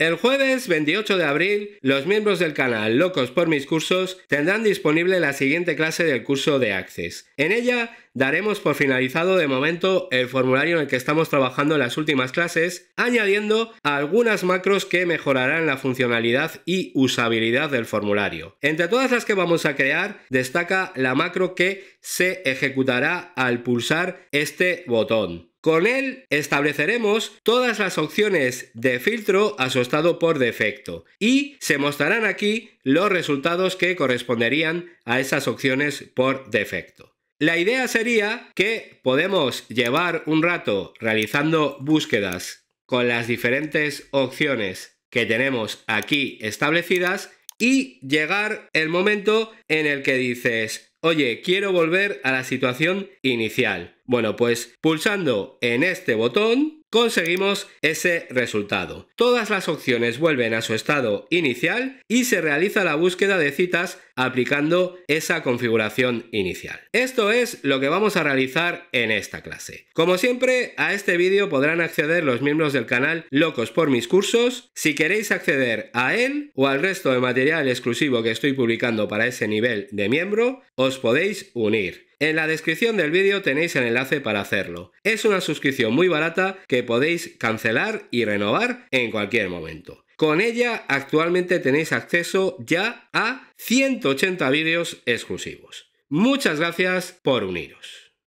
El jueves 28 de abril, los miembros del canal Locos por mis cursos tendrán disponible la siguiente clase del curso de Access. En ella daremos por finalizado de momento el formulario en el que estamos trabajando en las últimas clases, añadiendo algunas macros que mejorarán la funcionalidad y usabilidad del formulario. Entre todas las que vamos a crear, destaca la macro que se ejecutará al pulsar este botón. Con él estableceremos todas las opciones de filtro asustado por defecto y se mostrarán aquí los resultados que corresponderían a esas opciones por defecto. La idea sería que podemos llevar un rato realizando búsquedas con las diferentes opciones que tenemos aquí establecidas y llegar el momento en el que dices, oye, quiero volver a la situación inicial. Bueno, pues pulsando en este botón conseguimos ese resultado. Todas las opciones vuelven a su estado inicial y se realiza la búsqueda de citas aplicando esa configuración inicial. Esto es lo que vamos a realizar en esta clase. Como siempre, a este vídeo podrán acceder los miembros del canal Locos por mis cursos. Si queréis acceder a él o al resto de material exclusivo que estoy publicando para ese nivel de miembro, os podéis unir. En la descripción del vídeo tenéis el enlace para hacerlo. Es una suscripción muy barata que podéis cancelar y renovar en cualquier momento. Con ella actualmente tenéis acceso ya a 180 vídeos exclusivos. Muchas gracias por uniros.